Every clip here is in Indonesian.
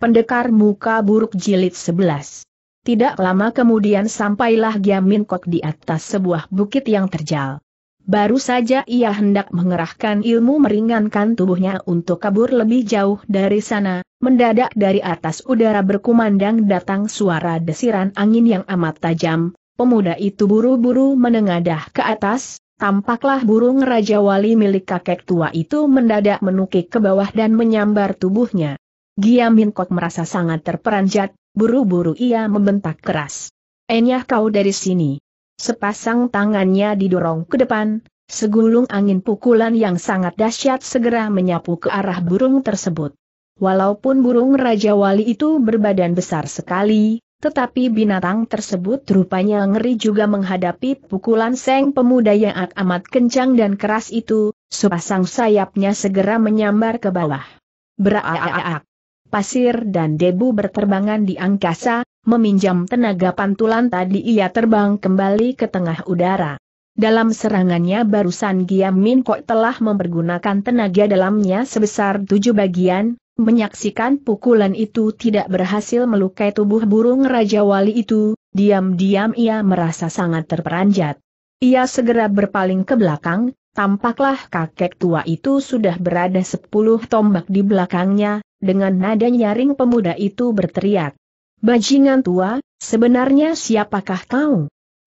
Pendekar Muka Buruk Jilid 11 Tidak lama kemudian sampailah Giamin Kok di atas sebuah bukit yang terjal. Baru saja ia hendak mengerahkan ilmu meringankan tubuhnya untuk kabur lebih jauh dari sana, mendadak dari atas udara berkumandang datang suara desiran angin yang amat tajam, pemuda itu buru-buru menengadah ke atas, Tampaklah burung Raja Wali milik kakek tua itu mendadak menukik ke bawah dan menyambar tubuhnya. Min Kok merasa sangat terperanjat, buru-buru ia membentak keras. Enyah kau dari sini. Sepasang tangannya didorong ke depan, segulung angin pukulan yang sangat dahsyat segera menyapu ke arah burung tersebut. Walaupun burung Raja Wali itu berbadan besar sekali, tetapi binatang tersebut rupanya ngeri juga menghadapi pukulan seng pemuda yang amat kencang dan keras itu, sepasang sayapnya segera menyambar ke bawah. Beraaak pasir dan debu berterbangan di angkasa, meminjam tenaga pantulan tadi ia terbang kembali ke tengah udara. Dalam serangannya barusan Giam Min Kok telah mempergunakan tenaga dalamnya sebesar tujuh bagian, menyaksikan pukulan itu tidak berhasil melukai tubuh burung Raja Wali itu, diam-diam ia merasa sangat terperanjat. Ia segera berpaling ke belakang, tampaklah kakek tua itu sudah berada sepuluh tombak di belakangnya, dengan nada nyaring pemuda itu berteriak. Bajingan tua, sebenarnya siapakah kau?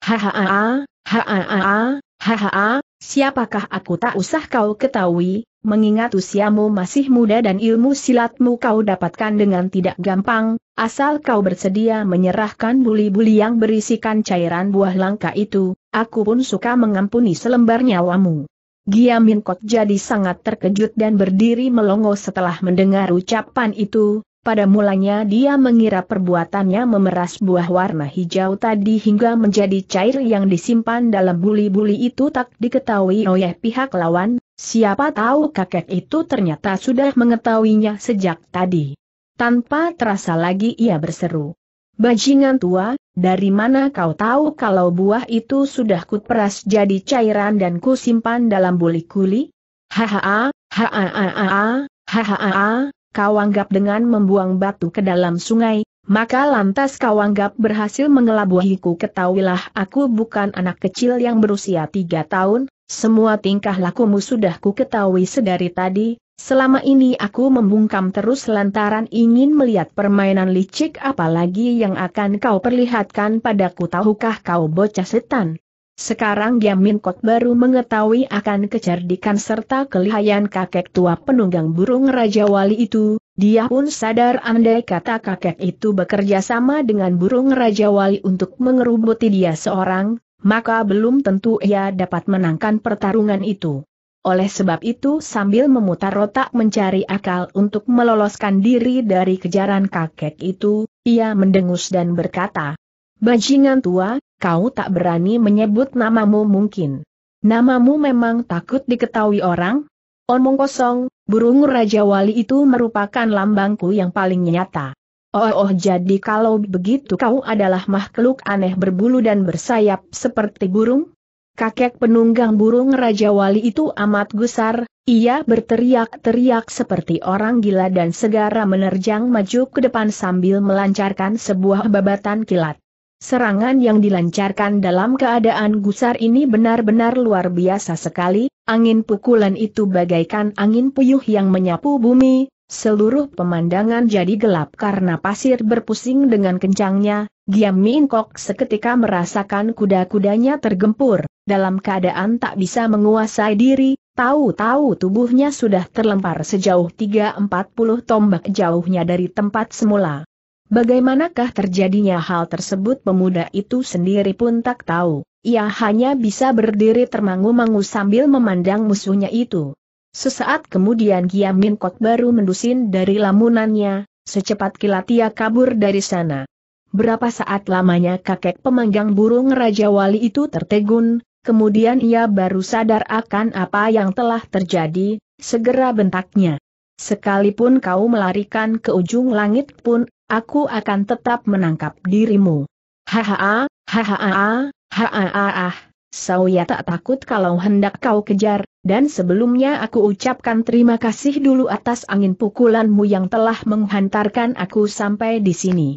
Hahaha, hahaha, hahaha, siapakah aku tak usah kau ketahui, mengingat usiamu masih muda dan ilmu silatmu kau dapatkan dengan tidak gampang, asal kau bersedia menyerahkan buli-buli yang berisikan cairan buah langka itu, aku pun suka mengampuni selembar nyawamu. Giamin Kok jadi sangat terkejut dan berdiri melongo setelah mendengar ucapan itu, pada mulanya dia mengira perbuatannya memeras buah warna hijau tadi hingga menjadi cair yang disimpan dalam buli-buli itu tak diketahui oleh pihak lawan, siapa tahu kakek itu ternyata sudah mengetahuinya sejak tadi. Tanpa terasa lagi ia berseru. Bajingan tua, dari mana kau tahu kalau buah itu sudah kuperas jadi cairan dan kusimpan dalam buli kuli? Hahaha, hahaha, hahaha, kau anggap dengan membuang batu ke dalam sungai, maka lantas kau anggap berhasil mengelabuhiku ketahuilah aku bukan anak kecil yang berusia tiga tahun, semua tingkah lakumu sudah ku ketahui sedari tadi, Selama ini aku membungkam terus lantaran ingin melihat permainan licik apalagi yang akan kau perlihatkan padaku tahukah kau bocah setan. Sekarang Kot baru mengetahui akan kecerdikan serta kelihayan kakek tua penunggang burung Raja Wali itu, dia pun sadar andai kata kakek itu bekerja sama dengan burung Raja Wali untuk mengerubuti dia seorang, maka belum tentu ia dapat menangkan pertarungan itu. Oleh sebab itu sambil memutar otak mencari akal untuk meloloskan diri dari kejaran kakek itu, ia mendengus dan berkata, Bajingan tua, kau tak berani menyebut namamu mungkin. Namamu memang takut diketahui orang? Omong kosong, burung Raja Wali itu merupakan lambangku yang paling nyata. Oh, oh jadi kalau begitu kau adalah makhluk aneh berbulu dan bersayap seperti burung? Kakek penunggang burung Raja Wali itu amat gusar, ia berteriak-teriak seperti orang gila dan segera menerjang maju ke depan sambil melancarkan sebuah babatan kilat. Serangan yang dilancarkan dalam keadaan gusar ini benar-benar luar biasa sekali, angin pukulan itu bagaikan angin puyuh yang menyapu bumi, seluruh pemandangan jadi gelap karena pasir berpusing dengan kencangnya, Giam Minkok seketika merasakan kuda-kudanya tergempur dalam keadaan tak bisa menguasai diri, tahu-tahu tubuhnya sudah terlempar sejauh 340 tombak jauhnya dari tempat semula. Bagaimanakah terjadinya hal tersebut pemuda itu sendiri pun tak tahu, ia hanya bisa berdiri termangu-mangu sambil memandang musuhnya itu. Sesaat kemudian Giam Min Kot baru mendusin dari lamunannya, secepat kilat ia kabur dari sana. Berapa saat lamanya kakek pemanggang burung Raja Wali itu tertegun, kemudian ia baru sadar akan apa yang telah terjadi, segera bentaknya. Sekalipun kau melarikan ke ujung langit pun, aku akan tetap menangkap dirimu. Hahaha, hahaha, hahaha, Sauya tak takut kalau hendak kau kejar, dan sebelumnya aku ucapkan terima kasih dulu atas angin pukulanmu yang telah menghantarkan aku sampai di sini.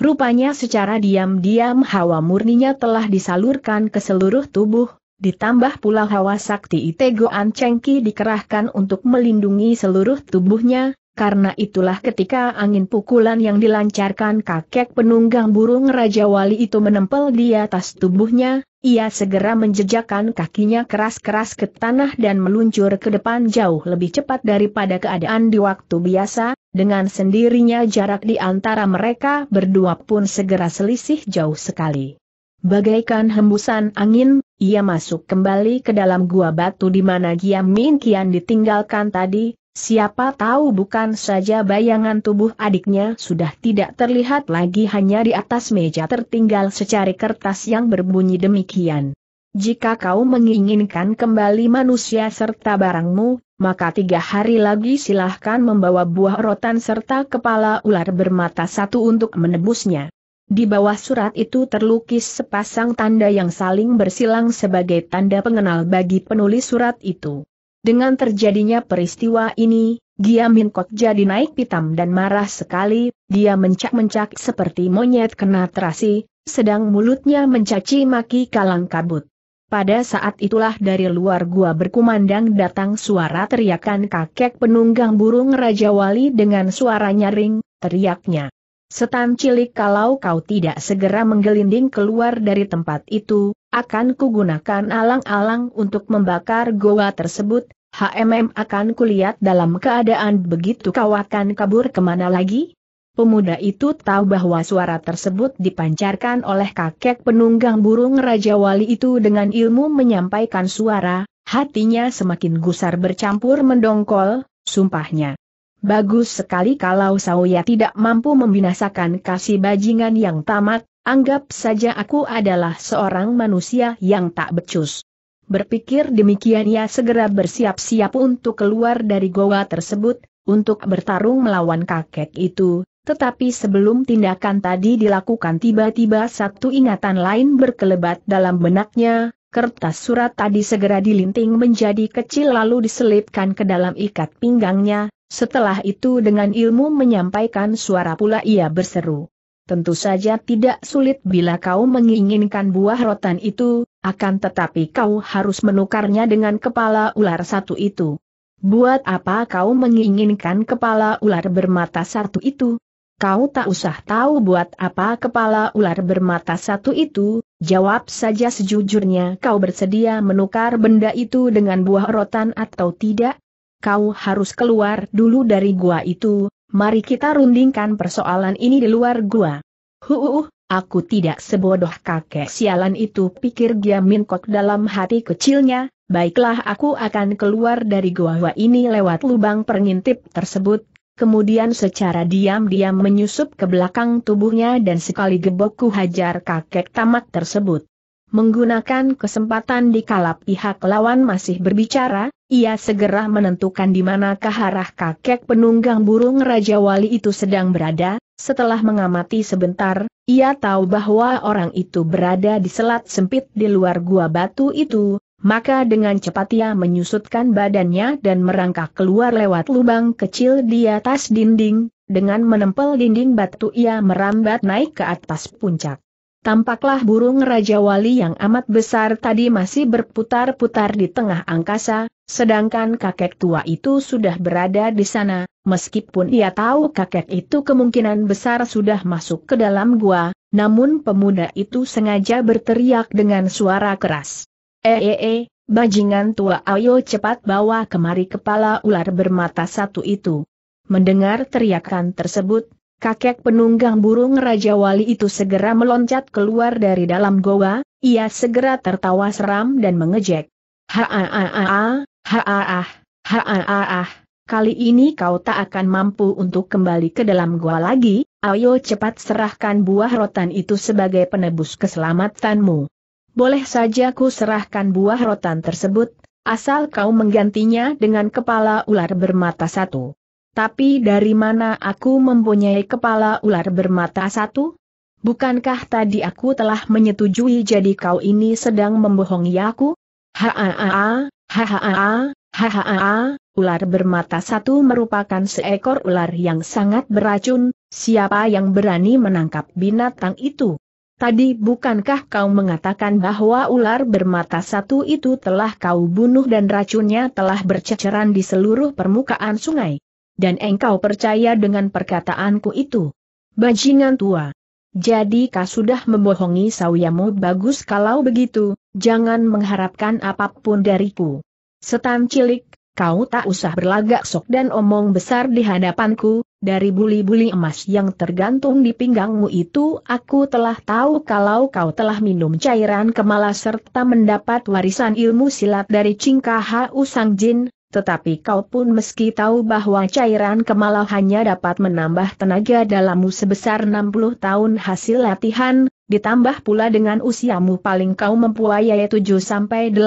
Rupanya secara diam-diam hawa murninya telah disalurkan ke seluruh tubuh, ditambah pula hawa sakti Itego Ancengki dikerahkan untuk melindungi seluruh tubuhnya, karena itulah ketika angin pukulan yang dilancarkan kakek penunggang burung Raja Wali itu menempel di atas tubuhnya, ia segera menjejakkan kakinya keras-keras ke tanah dan meluncur ke depan jauh lebih cepat daripada keadaan di waktu biasa, dengan sendirinya jarak di antara mereka berdua pun segera selisih jauh sekali. Bagaikan hembusan angin, ia masuk kembali ke dalam gua batu di mana Giam Min Kian ditinggalkan tadi, Siapa tahu bukan saja bayangan tubuh adiknya sudah tidak terlihat lagi hanya di atas meja tertinggal secari kertas yang berbunyi demikian. Jika kau menginginkan kembali manusia serta barangmu, maka tiga hari lagi silahkan membawa buah rotan serta kepala ular bermata satu untuk menebusnya. Di bawah surat itu terlukis sepasang tanda yang saling bersilang sebagai tanda pengenal bagi penulis surat itu. Dengan terjadinya peristiwa ini, Gia Min jadi naik pitam dan marah sekali, dia mencak-mencak seperti monyet kena terasi, sedang mulutnya mencaci maki kalang kabut. Pada saat itulah dari luar gua berkumandang datang suara teriakan kakek penunggang burung Raja Wali dengan suara nyaring, teriaknya. Setan cilik kalau kau tidak segera menggelinding keluar dari tempat itu, akan kugunakan alang-alang untuk membakar goa tersebut, HMM akan kulihat dalam keadaan begitu kau akan kabur kemana lagi? Pemuda itu tahu bahwa suara tersebut dipancarkan oleh kakek penunggang burung Raja Wali itu dengan ilmu menyampaikan suara, hatinya semakin gusar bercampur mendongkol, sumpahnya. Bagus sekali kalau Sauya tidak mampu membinasakan kasih bajingan yang tamat, anggap saja aku adalah seorang manusia yang tak becus. Berpikir demikian ia segera bersiap-siap untuk keluar dari goa tersebut, untuk bertarung melawan kakek itu, tetapi sebelum tindakan tadi dilakukan tiba-tiba satu ingatan lain berkelebat dalam benaknya, kertas surat tadi segera dilinting menjadi kecil lalu diselipkan ke dalam ikat pinggangnya, setelah itu dengan ilmu menyampaikan suara pula ia berseru. Tentu saja tidak sulit bila kau menginginkan buah rotan itu, akan tetapi kau harus menukarnya dengan kepala ular satu itu. Buat apa kau menginginkan kepala ular bermata satu itu? Kau tak usah tahu buat apa kepala ular bermata satu itu, jawab saja sejujurnya kau bersedia menukar benda itu dengan buah rotan atau tidak? kau harus keluar dulu dari gua itu, mari kita rundingkan persoalan ini di luar gua. Huuuh, aku tidak sebodoh kakek sialan itu pikir Giamin Minkok dalam hati kecilnya, baiklah aku akan keluar dari gua ini lewat lubang pengintip tersebut, kemudian secara diam-diam menyusup ke belakang tubuhnya dan sekali gebokku hajar kakek tamak tersebut. Menggunakan kesempatan di kalap, pihak lawan masih berbicara, ia segera menentukan di mana arah kakek penunggang burung Raja Wali itu sedang berada, setelah mengamati sebentar, ia tahu bahwa orang itu berada di selat sempit di luar gua batu itu, maka dengan cepat ia menyusutkan badannya dan merangkak keluar lewat lubang kecil di atas dinding, dengan menempel dinding batu ia merambat naik ke atas puncak tampaklah burung Raja Wali yang amat besar tadi masih berputar-putar di tengah angkasa, sedangkan kakek tua itu sudah berada di sana, meskipun ia tahu kakek itu kemungkinan besar sudah masuk ke dalam gua, namun pemuda itu sengaja berteriak dengan suara keras. Ee, eh, -e, eh, eh, bajingan tua ayo cepat bawa kemari kepala ular bermata satu itu. Mendengar teriakan tersebut, Kakek penunggang burung Raja Wali itu segera meloncat keluar dari dalam goa, ia segera tertawa seram dan mengejek. Ha-ah-ah-ah, ha-ah-ah, ha-ah-ah, kali ini kau tak akan mampu untuk kembali ke dalam goa lagi, ayo cepat serahkan buah rotan itu sebagai penebus keselamatanmu. Boleh saja ku serahkan buah rotan tersebut, asal kau menggantinya dengan kepala ular bermata satu. Tapi dari mana aku mempunyai kepala ular bermata satu? Bukankah tadi aku telah menyetujui jadi kau ini sedang membohongi aku? Haa, haa, haa, ular bermata satu merupakan seekor ular yang sangat beracun, siapa yang berani menangkap binatang itu? Tadi bukankah kau mengatakan bahwa ular bermata satu itu telah kau bunuh dan racunnya telah berceceran di seluruh permukaan sungai? dan engkau percaya dengan perkataanku itu. Bajingan tua. Jadi kau sudah membohongi sawiamu bagus kalau begitu, jangan mengharapkan apapun dariku. Setan cilik, kau tak usah berlagak sok dan omong besar di hadapanku, dari buli-buli emas yang tergantung di pinggangmu itu aku telah tahu kalau kau telah minum cairan kemala serta mendapat warisan ilmu silat dari Cingkaha Usang Jin, tetapi kau pun meski tahu bahwa cairan kemalah hanya dapat menambah tenaga dalammu sebesar 60 tahun hasil latihan, ditambah pula dengan usiamu paling kau mempunyai 7-80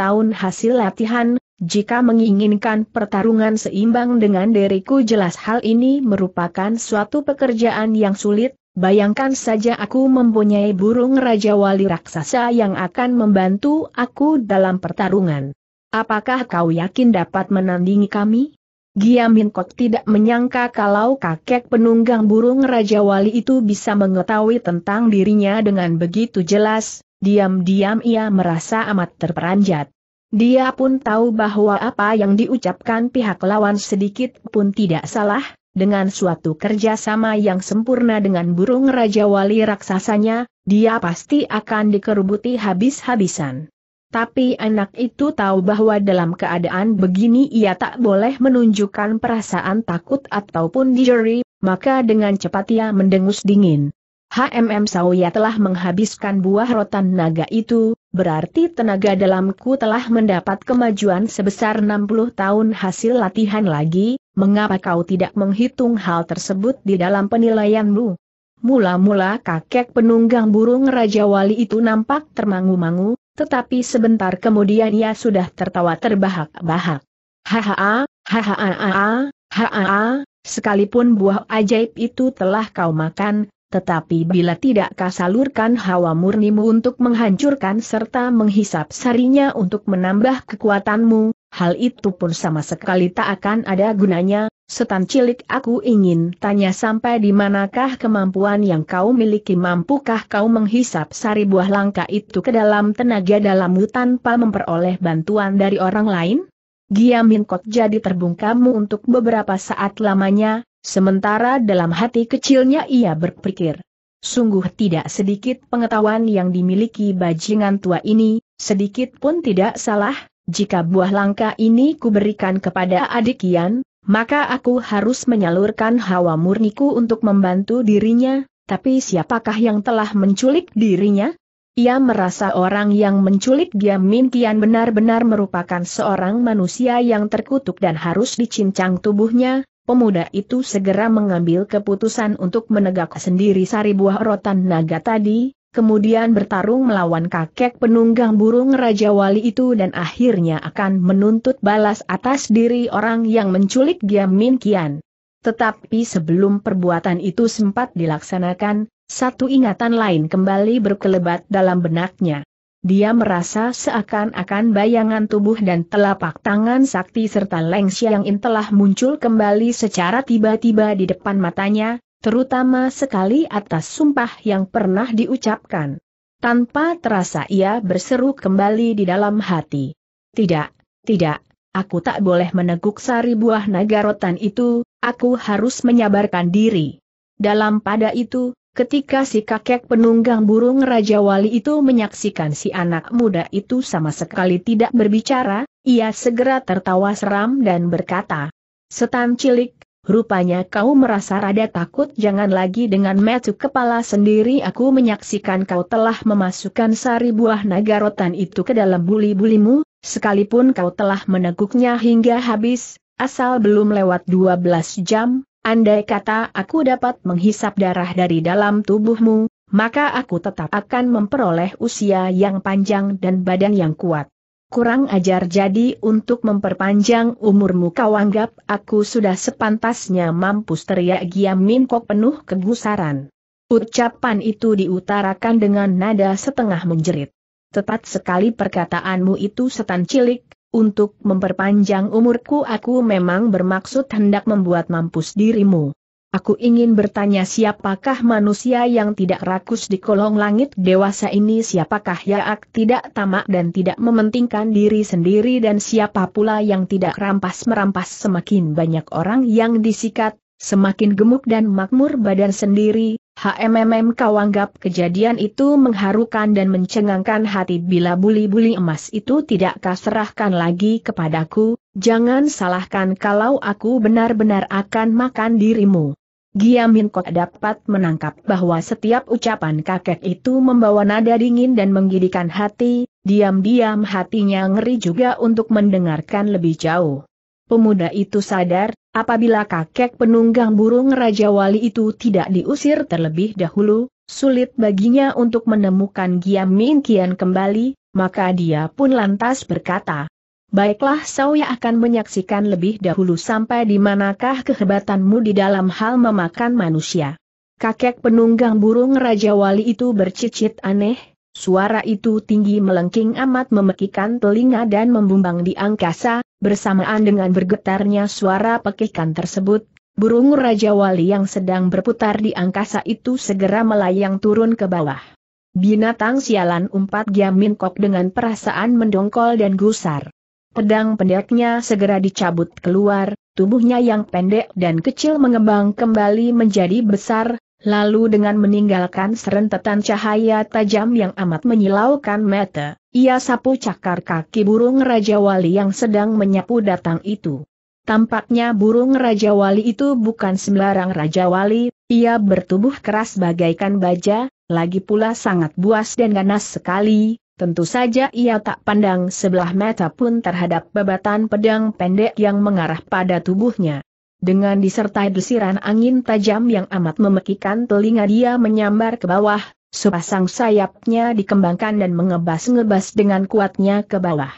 tahun hasil latihan, jika menginginkan pertarungan seimbang dengan diriku jelas hal ini merupakan suatu pekerjaan yang sulit, Bayangkan saja aku mempunyai burung Raja Wali Raksasa yang akan membantu aku dalam pertarungan. Apakah kau yakin dapat menandingi kami? Giamin Kok tidak menyangka kalau kakek penunggang burung Raja Wali itu bisa mengetahui tentang dirinya dengan begitu jelas, diam-diam ia merasa amat terperanjat. Dia pun tahu bahwa apa yang diucapkan pihak lawan sedikit pun tidak salah, dengan suatu kerjasama yang sempurna dengan burung Raja Wali raksasanya, dia pasti akan dikerubuti habis-habisan. Tapi anak itu tahu bahwa dalam keadaan begini ia tak boleh menunjukkan perasaan takut ataupun dijeri, maka dengan cepat ia mendengus dingin. HMM Sauya telah menghabiskan buah rotan naga itu, berarti tenaga dalamku telah mendapat kemajuan sebesar 60 tahun hasil latihan lagi, mengapa kau tidak menghitung hal tersebut di dalam penilaianmu? Mula-mula kakek penunggang burung Raja Wali itu nampak termangu-mangu, tetapi sebentar kemudian ia sudah tertawa terbahak-bahak. Hahaha, hahaha, hahaha, sekalipun buah ajaib itu telah kau makan, tetapi bila tidak kau salurkan hawa murnimu untuk menghancurkan serta menghisap sarinya untuk menambah kekuatanmu, hal itu pun sama sekali tak akan ada gunanya, setan cilik aku ingin tanya sampai di manakah kemampuan yang kau miliki mampukah kau menghisap sari buah langka itu ke dalam tenaga dalammu tanpa memperoleh bantuan dari orang lain? Giamin kok jadi terbungkamu untuk beberapa saat lamanya, sementara dalam hati kecilnya ia berpikir. Sungguh tidak sedikit pengetahuan yang dimiliki bajingan tua ini, sedikit pun tidak salah, jika buah langka ini kuberikan kepada adik maka aku harus menyalurkan hawa murniku untuk membantu dirinya, tapi siapakah yang telah menculik dirinya? Ia merasa orang yang menculik dia Min benar-benar merupakan seorang manusia yang terkutuk dan harus dicincang tubuhnya, pemuda itu segera mengambil keputusan untuk menegak sendiri sari buah rotan naga tadi, kemudian bertarung melawan kakek penunggang burung Raja Wali itu dan akhirnya akan menuntut balas atas diri orang yang menculik Min Kian. Tetapi sebelum perbuatan itu sempat dilaksanakan, satu ingatan lain kembali berkelebat dalam benaknya. Dia merasa seakan-akan bayangan tubuh dan telapak tangan sakti serta Leng yang In telah muncul kembali secara tiba-tiba di depan matanya, terutama sekali atas sumpah yang pernah diucapkan. Tanpa terasa ia berseru kembali di dalam hati. Tidak, tidak, aku tak boleh meneguk sari buah naga rotan itu, aku harus menyabarkan diri. Dalam pada itu, ketika si kakek penunggang burung Raja Wali itu menyaksikan si anak muda itu sama sekali tidak berbicara, ia segera tertawa seram dan berkata, Setan cilik, Rupanya kau merasa rada takut jangan lagi dengan metu kepala sendiri aku menyaksikan kau telah memasukkan sari buah naga rotan itu ke dalam buli-bulimu, sekalipun kau telah meneguknya hingga habis, asal belum lewat 12 jam, andai kata aku dapat menghisap darah dari dalam tubuhmu, maka aku tetap akan memperoleh usia yang panjang dan badan yang kuat kurang ajar jadi untuk memperpanjang umurmu kau anggap aku sudah sepantasnya mampus teriak Giam Min Kok penuh kegusaran. Ucapan itu diutarakan dengan nada setengah menjerit. Tepat sekali perkataanmu itu setan cilik, untuk memperpanjang umurku aku memang bermaksud hendak membuat mampus dirimu. Aku ingin bertanya siapakah manusia yang tidak rakus di kolong langit dewasa ini siapakah Yaak tidak tamak dan tidak mementingkan diri sendiri dan siapa pula yang tidak rampas-merampas semakin banyak orang yang disikat, semakin gemuk dan makmur badan sendiri, HMMM kau anggap kejadian itu mengharukan dan mencengangkan hati bila buli-buli emas itu tidak kaserahkan lagi kepadaku, jangan salahkan kalau aku benar-benar akan makan dirimu. Giamin kok dapat menangkap bahwa setiap ucapan kakek itu membawa nada dingin dan menggidikan hati, diam-diam hatinya ngeri juga untuk mendengarkan lebih jauh. Pemuda itu sadar, apabila kakek penunggang burung Raja Wali itu tidak diusir terlebih dahulu, sulit baginya untuk menemukan Giamin Kian kembali, maka dia pun lantas berkata, Baiklah saya akan menyaksikan lebih dahulu sampai di manakah kehebatanmu di dalam hal memakan manusia. Kakek penunggang burung Raja Wali itu bercicit aneh, suara itu tinggi melengking amat memekikan telinga dan membumbang di angkasa, bersamaan dengan bergetarnya suara pekikan tersebut, burung Raja Wali yang sedang berputar di angkasa itu segera melayang turun ke bawah. Binatang sialan umpat Giamin Kok dengan perasaan mendongkol dan gusar. Pedang pendeknya segera dicabut keluar, tubuhnya yang pendek dan kecil mengembang kembali menjadi besar, lalu dengan meninggalkan serentetan cahaya tajam yang amat menyilaukan mata, ia sapu cakar kaki burung Raja Wali yang sedang menyapu datang itu. Tampaknya burung Raja Wali itu bukan sembarang Raja Wali, ia bertubuh keras bagaikan baja, lagi pula sangat buas dan ganas sekali, Tentu saja ia tak pandang sebelah mata pun terhadap babatan pedang pendek yang mengarah pada tubuhnya. Dengan disertai desiran angin tajam yang amat memekikan telinga dia menyambar ke bawah, sepasang sayapnya dikembangkan dan mengebas-ngebas dengan kuatnya ke bawah.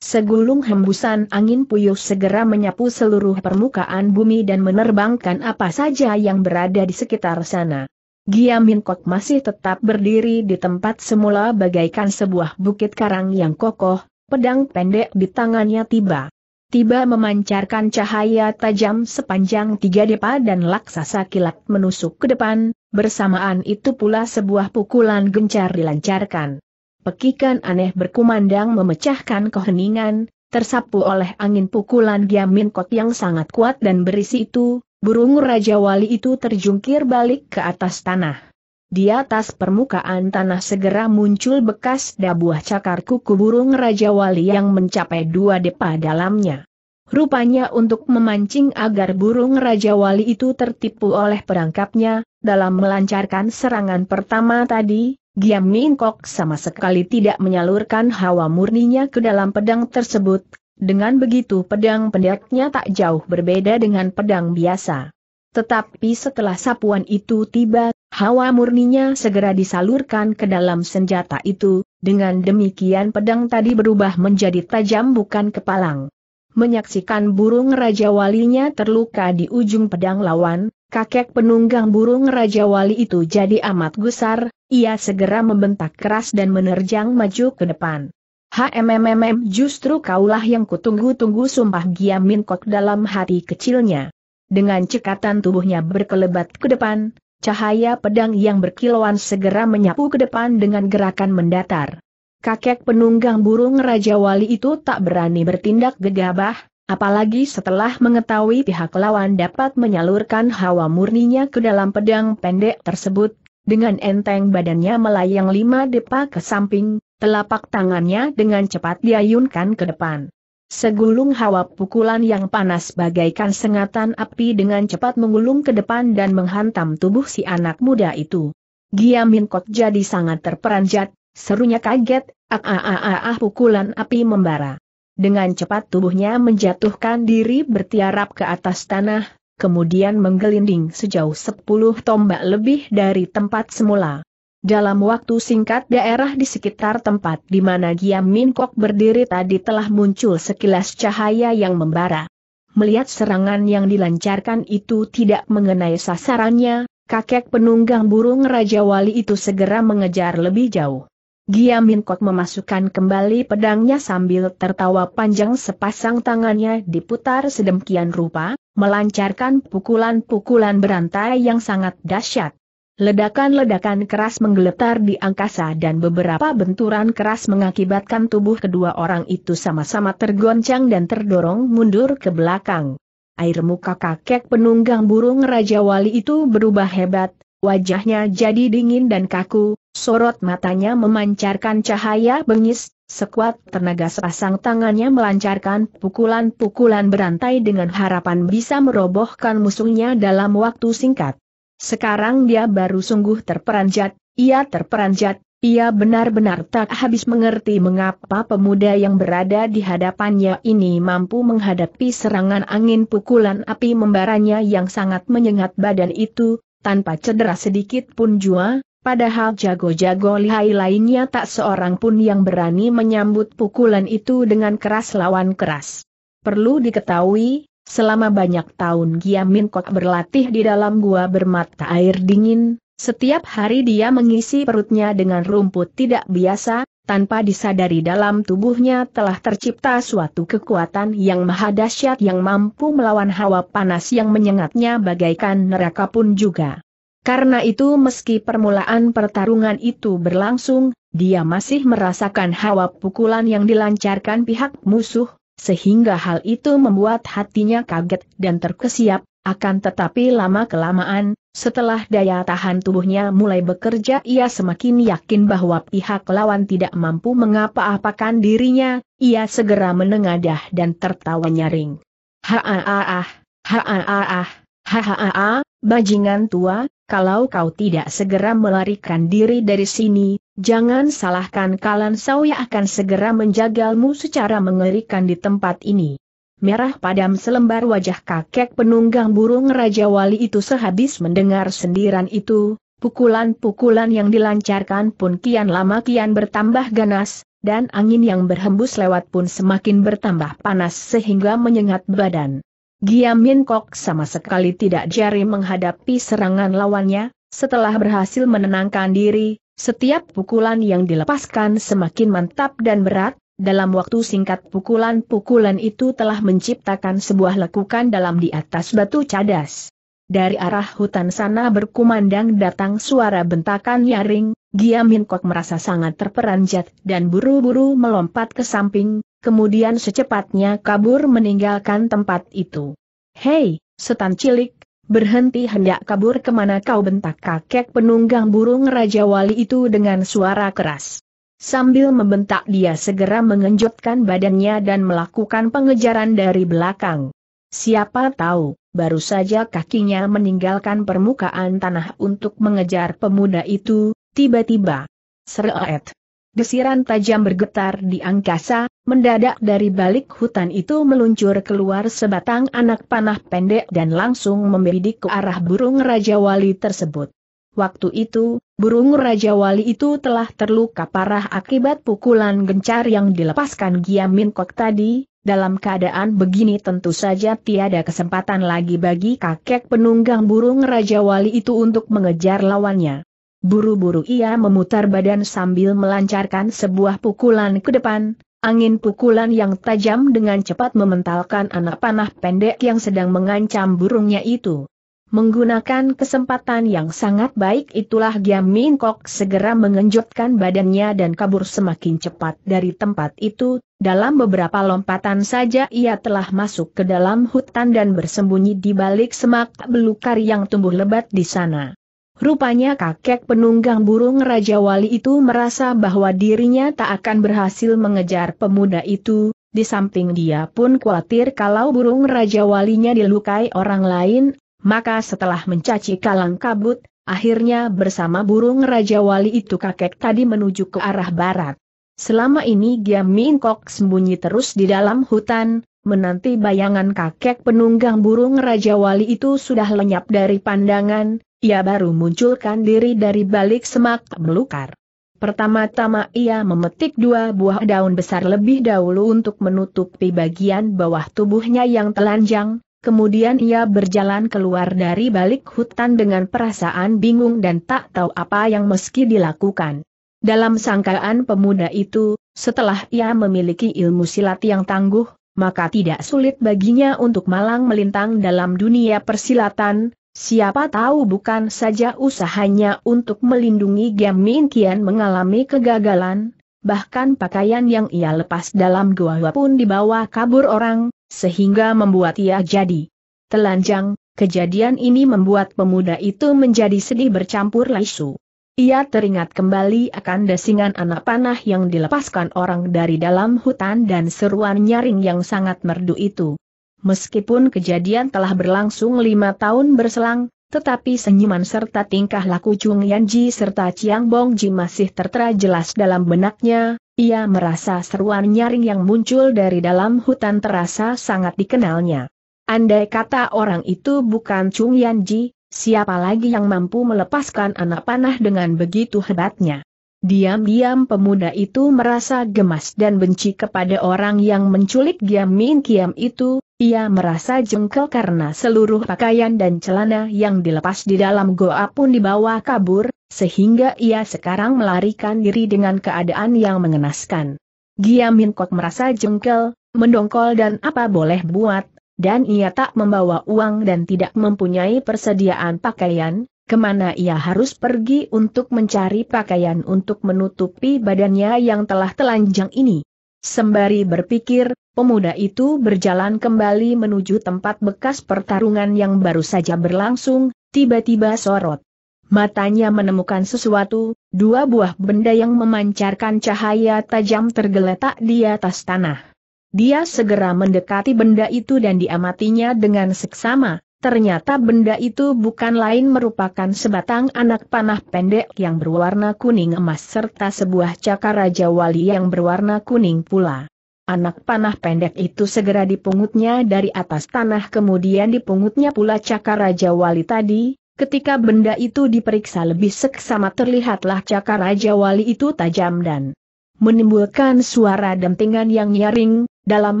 Segulung hembusan angin puyuh segera menyapu seluruh permukaan bumi dan menerbangkan apa saja yang berada di sekitar sana. Giamin Kok masih tetap berdiri di tempat semula bagaikan sebuah bukit karang yang kokoh, pedang pendek di tangannya tiba. Tiba memancarkan cahaya tajam sepanjang tiga depa dan laksasa kilat menusuk ke depan, bersamaan itu pula sebuah pukulan gencar dilancarkan. Pekikan aneh berkumandang memecahkan keheningan, tersapu oleh angin pukulan Giamin Kok yang sangat kuat dan berisi itu, Burung Raja Wali itu terjungkir balik ke atas tanah. Di atas permukaan tanah segera muncul bekas dabuah cakar kuku burung Raja Wali yang mencapai dua depa dalamnya. Rupanya untuk memancing agar burung Raja Wali itu tertipu oleh perangkapnya, dalam melancarkan serangan pertama tadi, Giam Mingkok sama sekali tidak menyalurkan hawa murninya ke dalam pedang tersebut, dengan begitu pedang pendeknya tak jauh berbeda dengan pedang biasa. Tetapi setelah sapuan itu tiba, hawa murninya segera disalurkan ke dalam senjata itu, dengan demikian pedang tadi berubah menjadi tajam bukan kepalang. Menyaksikan burung Raja Walinya terluka di ujung pedang lawan, kakek penunggang burung Raja Wali itu jadi amat gusar, ia segera membentak keras dan menerjang maju ke depan. HMMM justru kaulah yang kutunggu-tunggu sumpah Giamin Kok dalam hati kecilnya. Dengan cekatan tubuhnya berkelebat ke depan, cahaya pedang yang berkilauan segera menyapu ke depan dengan gerakan mendatar. Kakek penunggang burung Raja Wali itu tak berani bertindak gegabah, apalagi setelah mengetahui pihak lawan dapat menyalurkan hawa murninya ke dalam pedang pendek tersebut, dengan enteng badannya melayang lima depa ke samping, Telapak tangannya dengan cepat diayunkan ke depan. Segulung hawa pukulan yang panas bagaikan sengatan api dengan cepat menggulung ke depan dan menghantam tubuh si anak muda itu. Giamin Kok jadi sangat terperanjat, serunya kaget, ah ah ah ah, ah pukulan api membara. Dengan cepat tubuhnya menjatuhkan diri bertiarap ke atas tanah, kemudian menggelinding sejauh sepuluh tombak lebih dari tempat semula. Dalam waktu singkat daerah di sekitar tempat di mana Giam Min Kok berdiri tadi telah muncul sekilas cahaya yang membara. Melihat serangan yang dilancarkan itu tidak mengenai sasarannya, kakek penunggang burung Raja Wali itu segera mengejar lebih jauh. Giam Min Kok memasukkan kembali pedangnya sambil tertawa panjang sepasang tangannya diputar sedemikian rupa, melancarkan pukulan-pukulan berantai yang sangat dahsyat. Ledakan-ledakan keras menggeletar di angkasa dan beberapa benturan keras mengakibatkan tubuh kedua orang itu sama-sama tergoncang dan terdorong mundur ke belakang. Air muka kakek penunggang burung Raja Wali itu berubah hebat, wajahnya jadi dingin dan kaku, sorot matanya memancarkan cahaya bengis, sekuat tenaga sepasang tangannya melancarkan pukulan-pukulan berantai dengan harapan bisa merobohkan musuhnya dalam waktu singkat. Sekarang dia baru sungguh terperanjat, ia terperanjat, ia benar-benar tak habis mengerti mengapa pemuda yang berada di hadapannya ini mampu menghadapi serangan angin pukulan api membaranya yang sangat menyengat badan itu, tanpa cedera sedikit pun jua, padahal jago-jago lihai lainnya tak seorang pun yang berani menyambut pukulan itu dengan keras lawan keras. Perlu diketahui, Selama banyak tahun Giamin Kok berlatih di dalam gua bermata air dingin, setiap hari dia mengisi perutnya dengan rumput tidak biasa, tanpa disadari dalam tubuhnya telah tercipta suatu kekuatan yang maha dahsyat yang mampu melawan hawa panas yang menyengatnya bagaikan neraka pun juga. Karena itu meski permulaan pertarungan itu berlangsung, dia masih merasakan hawa pukulan yang dilancarkan pihak musuh, sehingga hal itu membuat hatinya kaget dan terkesiap, akan tetapi lama-kelamaan, setelah daya tahan tubuhnya mulai bekerja ia semakin yakin bahwa pihak lawan tidak mampu mengapa-apakan dirinya, ia segera menengadah dan tertawa nyaring. ha haaah, ah bajingan tua, kalau kau tidak segera melarikan diri dari sini, Jangan salahkan kalan saya akan segera menjagalmu secara mengerikan di tempat ini. Merah padam selembar wajah kakek penunggang burung Raja Wali itu sehabis mendengar sendiran itu, pukulan-pukulan yang dilancarkan pun kian lama kian bertambah ganas, dan angin yang berhembus lewat pun semakin bertambah panas sehingga menyengat badan. Giam Min Kok sama sekali tidak jari menghadapi serangan lawannya, setelah berhasil menenangkan diri, setiap pukulan yang dilepaskan semakin mantap dan berat, dalam waktu singkat pukulan-pukulan itu telah menciptakan sebuah lekukan dalam di atas batu cadas. Dari arah hutan sana berkumandang datang suara bentakan nyaring, Giamin Kok merasa sangat terperanjat dan buru-buru melompat ke samping, kemudian secepatnya kabur meninggalkan tempat itu. Hei, setan cilik, Berhenti hendak kabur kemana kau bentak kakek penunggang burung Raja Wali itu dengan suara keras. Sambil membentak dia segera mengenjotkan badannya dan melakukan pengejaran dari belakang. Siapa tahu, baru saja kakinya meninggalkan permukaan tanah untuk mengejar pemuda itu, tiba-tiba. Seret. Desiran tajam bergetar di angkasa, mendadak dari balik hutan itu meluncur keluar sebatang anak panah pendek dan langsung membidik ke arah burung Raja Wali tersebut. Waktu itu, burung Raja Wali itu telah terluka parah akibat pukulan gencar yang dilepaskan Giamin Kok tadi, dalam keadaan begini tentu saja tiada kesempatan lagi bagi kakek penunggang burung Raja Wali itu untuk mengejar lawannya. Buru-buru ia memutar badan sambil melancarkan sebuah pukulan ke depan, angin pukulan yang tajam dengan cepat mementalkan anak panah pendek yang sedang mengancam burungnya itu. Menggunakan kesempatan yang sangat baik itulah Giam Min Kok segera mengenjotkan badannya dan kabur semakin cepat dari tempat itu, dalam beberapa lompatan saja ia telah masuk ke dalam hutan dan bersembunyi di balik semak belukar yang tumbuh lebat di sana. Rupanya kakek penunggang burung Raja Wali itu merasa bahwa dirinya tak akan berhasil mengejar pemuda itu, di samping dia pun khawatir kalau burung Raja Walinya dilukai orang lain, maka setelah mencaci kalang kabut, akhirnya bersama burung Raja Wali itu kakek tadi menuju ke arah barat. Selama ini Giam Min sembunyi terus di dalam hutan, Menanti bayangan kakek penunggang burung Raja Wali itu sudah lenyap dari pandangan, ia baru munculkan diri dari balik semak belukar. Pertama-tama ia memetik dua buah daun besar lebih dahulu untuk menutupi bagian bawah tubuhnya yang telanjang, kemudian ia berjalan keluar dari balik hutan dengan perasaan bingung dan tak tahu apa yang meski dilakukan. Dalam sangkaan pemuda itu, setelah ia memiliki ilmu silat yang tangguh, maka tidak sulit baginya untuk malang melintang dalam dunia persilatan, siapa tahu bukan saja usahanya untuk melindungi Min Kian mengalami kegagalan, bahkan pakaian yang ia lepas dalam gua pun dibawa kabur orang, sehingga membuat ia jadi telanjang, kejadian ini membuat pemuda itu menjadi sedih bercampur lesu. Ia teringat kembali akan desingan anak panah yang dilepaskan orang dari dalam hutan dan seruan nyaring yang sangat merdu itu. Meskipun kejadian telah berlangsung lima tahun berselang, tetapi senyuman serta tingkah laku Chung Yanji serta Chiang Ji masih tertera jelas dalam benaknya, ia merasa seruan nyaring yang muncul dari dalam hutan terasa sangat dikenalnya. Andai kata orang itu bukan Chung Yanji, Siapa lagi yang mampu melepaskan anak panah dengan begitu hebatnya? Diam-diam pemuda itu merasa gemas dan benci kepada orang yang menculik Giam Min Kiam itu, ia merasa jengkel karena seluruh pakaian dan celana yang dilepas di dalam goa pun dibawa kabur, sehingga ia sekarang melarikan diri dengan keadaan yang mengenaskan. Giam Min Kok merasa jengkel, mendongkol dan apa boleh buat, dan ia tak membawa uang dan tidak mempunyai persediaan pakaian, kemana ia harus pergi untuk mencari pakaian untuk menutupi badannya yang telah telanjang ini. Sembari berpikir, pemuda itu berjalan kembali menuju tempat bekas pertarungan yang baru saja berlangsung, tiba-tiba sorot. Matanya menemukan sesuatu, dua buah benda yang memancarkan cahaya tajam tergeletak di atas tanah. Dia segera mendekati benda itu dan diamatinya dengan seksama, ternyata benda itu bukan lain merupakan sebatang anak panah pendek yang berwarna kuning emas serta sebuah cakar Raja Wali yang berwarna kuning pula. Anak panah pendek itu segera dipungutnya dari atas tanah kemudian dipungutnya pula cakar Raja Wali tadi, ketika benda itu diperiksa lebih seksama terlihatlah cakar Raja Wali itu tajam dan menimbulkan suara dentingan yang nyaring, dalam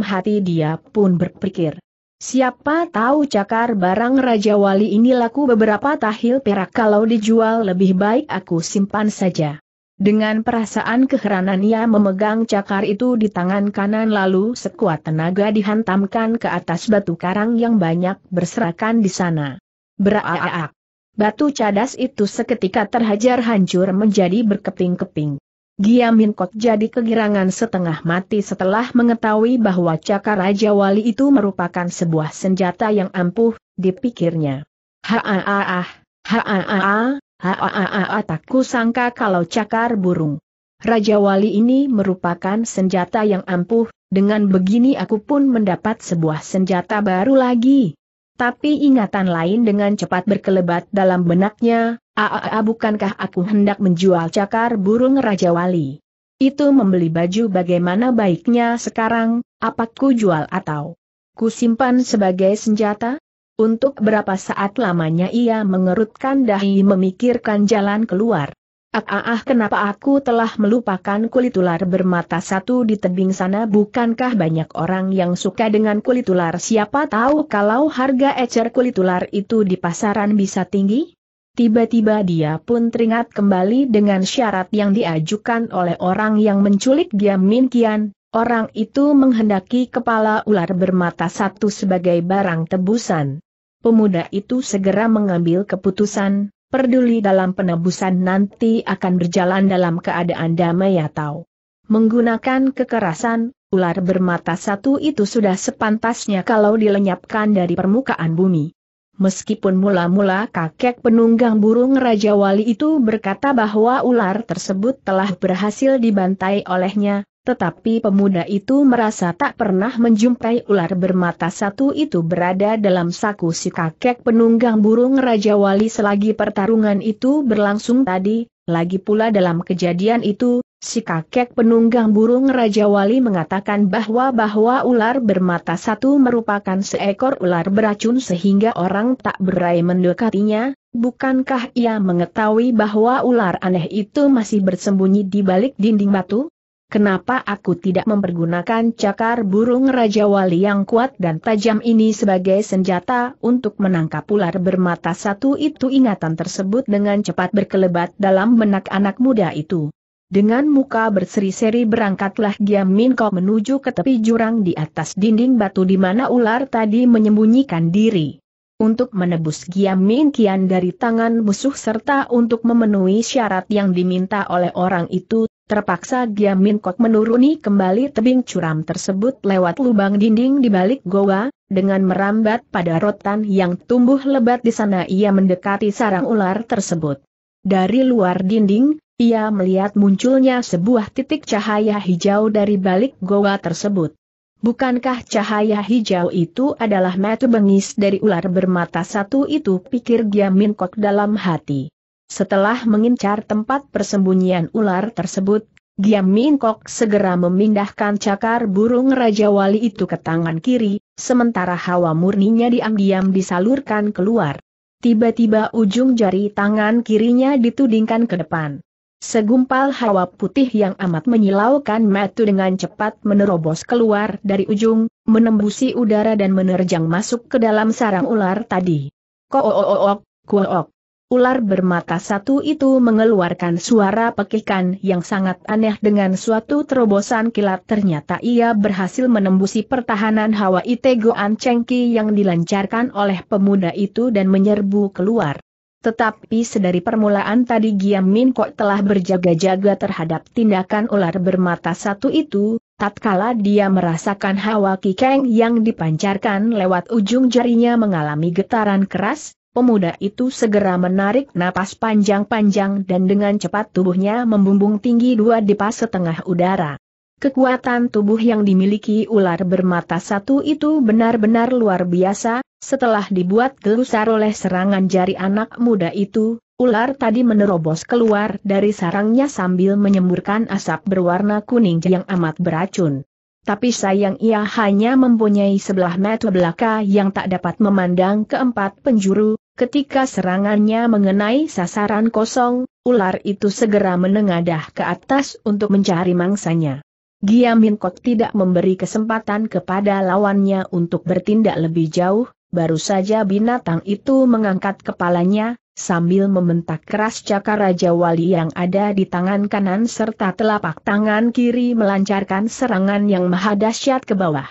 hati dia pun berpikir. Siapa tahu cakar barang Raja Wali ini laku beberapa tahil perak kalau dijual lebih baik aku simpan saja. Dengan perasaan keheranan ia memegang cakar itu di tangan kanan lalu sekuat tenaga dihantamkan ke atas batu karang yang banyak berserakan di sana. Beraak. Batu cadas itu seketika terhajar hancur menjadi berkeping-keping. Giamin Kot jadi kegirangan setengah mati setelah mengetahui bahwa cakar Raja Wali itu merupakan sebuah senjata yang ampuh, dipikirnya. Haaah, haaah, haaah, tak sangka kalau cakar burung. Raja Wali ini merupakan senjata yang ampuh, dengan begini aku pun mendapat sebuah senjata baru lagi. Tapi ingatan lain dengan cepat berkelebat dalam benaknya, Aa, bukankah aku hendak menjual cakar burung Raja Wali? Itu membeli baju bagaimana baiknya sekarang, apa ku jual atau ku simpan sebagai senjata? Untuk berapa saat lamanya ia mengerutkan dahi memikirkan jalan keluar. Aaah, kenapa aku telah melupakan kulit ular bermata satu di tebing sana bukankah banyak orang yang suka dengan kulit ular siapa tahu kalau harga ecer kulit ular itu di pasaran bisa tinggi? Tiba-tiba dia pun teringat kembali dengan syarat yang diajukan oleh orang yang menculik dia Min Kian, orang itu menghendaki kepala ular bermata satu sebagai barang tebusan. Pemuda itu segera mengambil keputusan, peduli dalam penebusan nanti akan berjalan dalam keadaan damai atau menggunakan kekerasan, ular bermata satu itu sudah sepantasnya kalau dilenyapkan dari permukaan bumi. Meskipun mula-mula kakek penunggang burung Raja Wali itu berkata bahwa ular tersebut telah berhasil dibantai olehnya, tetapi pemuda itu merasa tak pernah menjumpai ular bermata satu itu berada dalam saku si kakek penunggang burung Raja Wali selagi pertarungan itu berlangsung tadi, lagi pula dalam kejadian itu, Si kakek penunggang burung Raja Wali mengatakan bahwa bahwa ular bermata satu merupakan seekor ular beracun sehingga orang tak berai mendekatinya, bukankah ia mengetahui bahwa ular aneh itu masih bersembunyi di balik dinding batu? Kenapa aku tidak mempergunakan cakar burung Raja Wali yang kuat dan tajam ini sebagai senjata untuk menangkap ular bermata satu itu ingatan tersebut dengan cepat berkelebat dalam benak anak muda itu. Dengan muka berseri-seri berangkatlah Giam Min Kok menuju ke tepi jurang di atas dinding batu di mana ular tadi menyembunyikan diri. Untuk menebus Giam Min Kian dari tangan musuh serta untuk memenuhi syarat yang diminta oleh orang itu, terpaksa Giam Min Kok menuruni kembali tebing curam tersebut lewat lubang dinding di balik goa, dengan merambat pada rotan yang tumbuh lebat di sana ia mendekati sarang ular tersebut. Dari luar dinding, ia melihat munculnya sebuah titik cahaya hijau dari balik goa tersebut. Bukankah cahaya hijau itu adalah mata bengis dari ular bermata satu itu pikir Giamin Kok dalam hati. Setelah mengincar tempat persembunyian ular tersebut, Giam Kok segera memindahkan cakar burung Raja Wali itu ke tangan kiri, sementara hawa murninya diam-diam disalurkan keluar. Tiba-tiba ujung jari tangan kirinya ditudingkan ke depan. Segumpal hawa putih yang amat menyilaukan metu dengan cepat menerobos keluar dari ujung, menembusi udara dan menerjang masuk ke dalam sarang ular tadi. Kook, kook. Ular bermata satu itu mengeluarkan suara pekikan yang sangat aneh dengan suatu terobosan kilat ternyata ia berhasil menembusi pertahanan hawa Itego Ancengki yang dilancarkan oleh pemuda itu dan menyerbu keluar. Tetapi sedari permulaan tadi Giam Min Kok telah berjaga-jaga terhadap tindakan ular bermata satu itu, tatkala dia merasakan hawa kikeng yang dipancarkan lewat ujung jarinya mengalami getaran keras, Pemuda itu segera menarik napas panjang-panjang dan dengan cepat tubuhnya membumbung tinggi dua dipas setengah udara. Kekuatan tubuh yang dimiliki ular bermata satu itu benar-benar luar biasa, setelah dibuat gelusar oleh serangan jari anak muda itu, ular tadi menerobos keluar dari sarangnya sambil menyemburkan asap berwarna kuning yang amat beracun. Tapi sayang ia hanya mempunyai sebelah mata belaka yang tak dapat memandang keempat penjuru, ketika serangannya mengenai sasaran kosong, ular itu segera menengadah ke atas untuk mencari mangsanya. Giamin Kok tidak memberi kesempatan kepada lawannya untuk bertindak lebih jauh, baru saja binatang itu mengangkat kepalanya, sambil membentak keras cakar Raja Wali yang ada di tangan kanan serta telapak tangan kiri melancarkan serangan yang maha dahsyat ke bawah.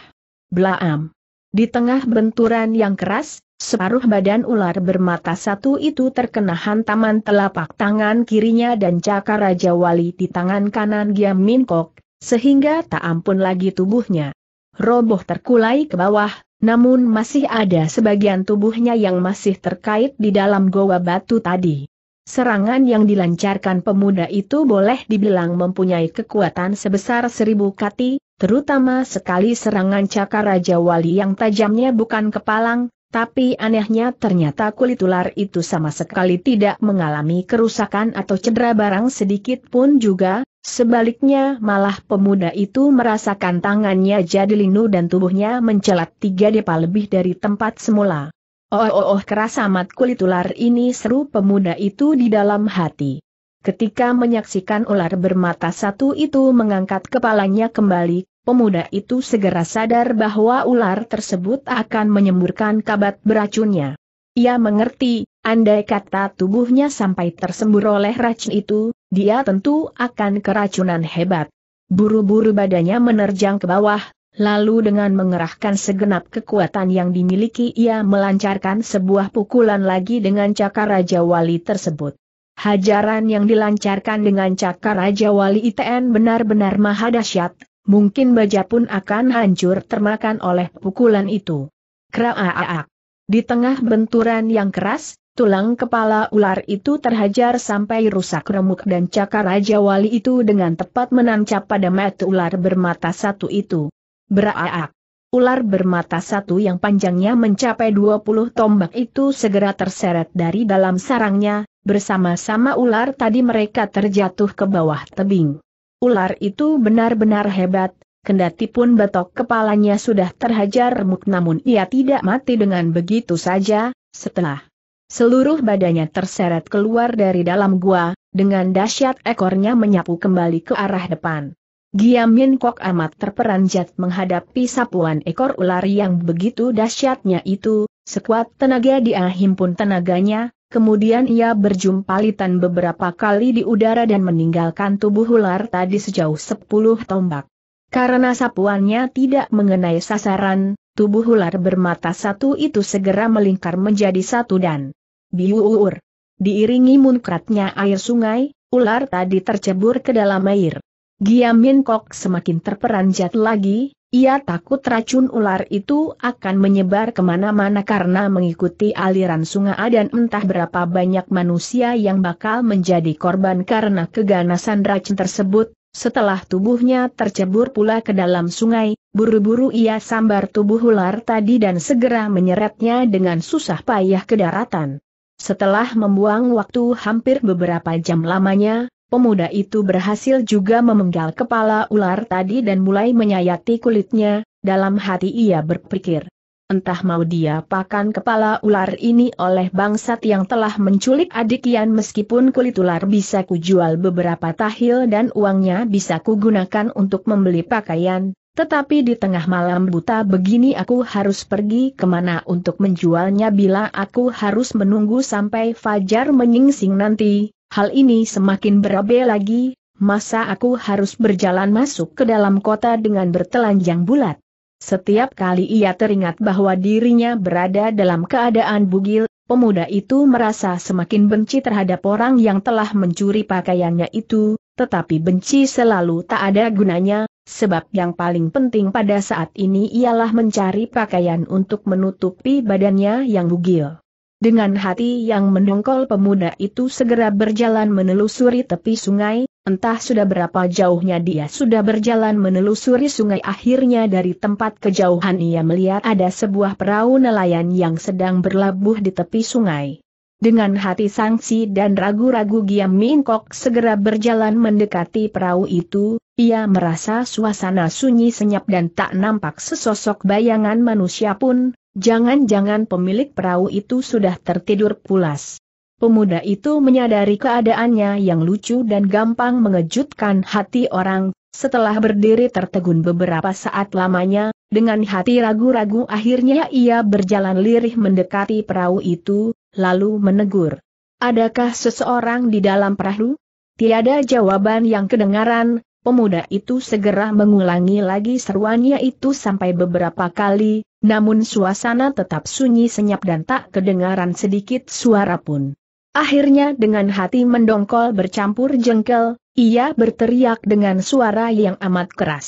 Blaam! Di tengah benturan yang keras, separuh badan ular bermata satu itu terkena hantaman telapak tangan kirinya dan cakar Raja Wali di tangan kanan Giam Min Kok, sehingga tak ampun lagi tubuhnya. Roboh terkulai ke bawah, namun masih ada sebagian tubuhnya yang masih terkait di dalam goa batu tadi. Serangan yang dilancarkan pemuda itu boleh dibilang mempunyai kekuatan sebesar seribu kati, terutama sekali serangan cakar Raja Wali yang tajamnya bukan kepalang, tapi anehnya ternyata kulit ular itu sama sekali tidak mengalami kerusakan atau cedera barang sedikit pun juga, Sebaliknya malah pemuda itu merasakan tangannya jadi linu dan tubuhnya mencelat tiga depa lebih dari tempat semula. Oh oh oh keras amat kulit ular ini seru pemuda itu di dalam hati. Ketika menyaksikan ular bermata satu itu mengangkat kepalanya kembali, pemuda itu segera sadar bahwa ular tersebut akan menyemburkan kabat beracunnya. Ia mengerti, Andai kata tubuhnya sampai tersembur oleh racun itu, dia tentu akan keracunan hebat. Buru-buru badannya menerjang ke bawah, lalu dengan mengerahkan segenap kekuatan yang dimiliki ia melancarkan sebuah pukulan lagi dengan cakar Raja Wali tersebut. Hajaran yang dilancarkan dengan cakar Raja Wali ITN benar-benar maha dahsyat, mungkin baja pun akan hancur termakan oleh pukulan itu. Kraaak. Di tengah benturan yang keras, Tulang kepala ular itu terhajar sampai rusak remuk dan cakar Raja Wali itu dengan tepat menancap pada mata ular bermata satu itu. Beraak. Ular bermata satu yang panjangnya mencapai 20 tombak itu segera terseret dari dalam sarangnya, bersama-sama ular tadi mereka terjatuh ke bawah tebing. Ular itu benar-benar hebat, Kendati pun batok kepalanya sudah terhajar remuk namun ia tidak mati dengan begitu saja, setelah Seluruh badannya terseret keluar dari dalam gua, dengan dahsyat ekornya menyapu kembali ke arah depan. Giam Min Kok amat terperanjat menghadapi sapuan ekor ular yang begitu dahsyatnya itu, sekuat tenaga dia himpun tenaganya, kemudian ia berjumpa litan beberapa kali di udara dan meninggalkan tubuh ular tadi sejauh sepuluh tombak. Karena sapuannya tidak mengenai sasaran, tubuh ular bermata satu itu segera melingkar menjadi satu dan biuur. Diiringi munkratnya air sungai, ular tadi tercebur ke dalam air. Giamin Kok semakin terperanjat lagi, ia takut racun ular itu akan menyebar kemana-mana karena mengikuti aliran sungai dan entah berapa banyak manusia yang bakal menjadi korban karena keganasan racun tersebut. Setelah tubuhnya tercebur pula ke dalam sungai, buru-buru ia sambar tubuh ular tadi dan segera menyeretnya dengan susah payah ke daratan. Setelah membuang waktu hampir beberapa jam lamanya, pemuda itu berhasil juga memenggal kepala ular tadi dan mulai menyayati kulitnya, dalam hati ia berpikir. Entah mau dia pakan kepala ular ini oleh bangsat yang telah menculik adik Yan meskipun kulit ular bisa kujual beberapa tahil dan uangnya bisa kugunakan untuk membeli pakaian, tetapi di tengah malam buta begini aku harus pergi kemana untuk menjualnya bila aku harus menunggu sampai fajar menyingsing nanti, hal ini semakin berabe lagi, masa aku harus berjalan masuk ke dalam kota dengan bertelanjang bulat. Setiap kali ia teringat bahwa dirinya berada dalam keadaan bugil, pemuda itu merasa semakin benci terhadap orang yang telah mencuri pakaiannya itu, tetapi benci selalu tak ada gunanya, sebab yang paling penting pada saat ini ialah mencari pakaian untuk menutupi badannya yang bugil. Dengan hati yang mendongkol pemuda itu segera berjalan menelusuri tepi sungai, entah sudah berapa jauhnya dia sudah berjalan menelusuri sungai akhirnya dari tempat kejauhan ia melihat ada sebuah perahu nelayan yang sedang berlabuh di tepi sungai. Dengan hati sangsi dan ragu-ragu Giam Mingkok segera berjalan mendekati perahu itu, ia merasa suasana sunyi senyap dan tak nampak sesosok bayangan manusia pun, jangan-jangan pemilik perahu itu sudah tertidur pulas. Pemuda itu menyadari keadaannya yang lucu dan gampang mengejutkan hati orang, setelah berdiri tertegun beberapa saat lamanya, dengan hati ragu-ragu akhirnya ia berjalan lirih mendekati perahu itu, lalu menegur. Adakah seseorang di dalam perahu? Tiada jawaban yang kedengaran, pemuda itu segera mengulangi lagi seruannya itu sampai beberapa kali, namun suasana tetap sunyi senyap dan tak kedengaran sedikit suara pun. Akhirnya dengan hati mendongkol bercampur jengkel, ia berteriak dengan suara yang amat keras.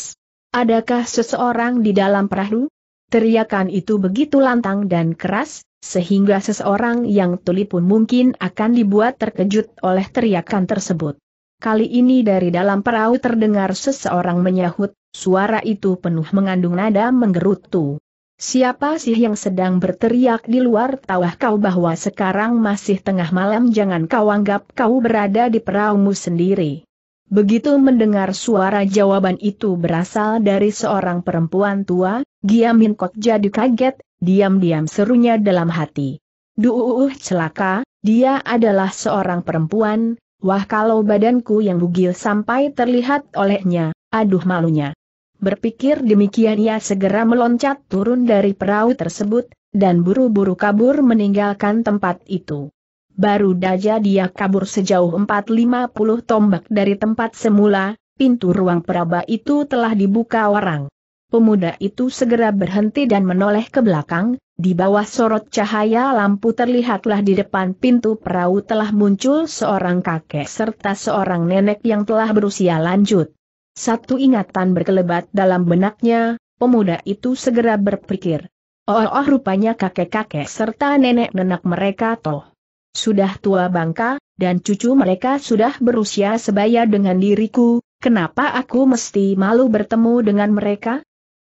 Adakah seseorang di dalam perahu? Teriakan itu begitu lantang dan keras, sehingga seseorang yang tuli pun mungkin akan dibuat terkejut oleh teriakan tersebut. Kali ini dari dalam perahu terdengar seseorang menyahut, suara itu penuh mengandung nada menggerutu. Siapa sih yang sedang berteriak di luar tawah kau bahwa sekarang masih tengah malam jangan kau anggap kau berada di perahumu sendiri. Begitu mendengar suara jawaban itu berasal dari seorang perempuan tua, Giamin kok jadi kaget, diam-diam serunya dalam hati. Duuh uh, uh, uh, celaka, dia adalah seorang perempuan, wah kalau badanku yang bugil sampai terlihat olehnya, aduh malunya. Berpikir demikian ia segera meloncat turun dari perahu tersebut, dan buru-buru kabur meninggalkan tempat itu. Baru saja dia kabur sejauh 450 tombak dari tempat semula, pintu ruang peraba itu telah dibuka orang pemuda itu segera berhenti dan menoleh ke belakang, di bawah sorot cahaya lampu terlihatlah di depan pintu perahu telah muncul seorang kakek serta seorang nenek yang telah berusia lanjut. Satu ingatan berkelebat dalam benaknya, pemuda itu segera berpikir. Oh, oh, rupanya kakek-kakek serta nenek-nenek mereka toh. Sudah tua bangka, dan cucu mereka sudah berusia sebaya dengan diriku, kenapa aku mesti malu bertemu dengan mereka?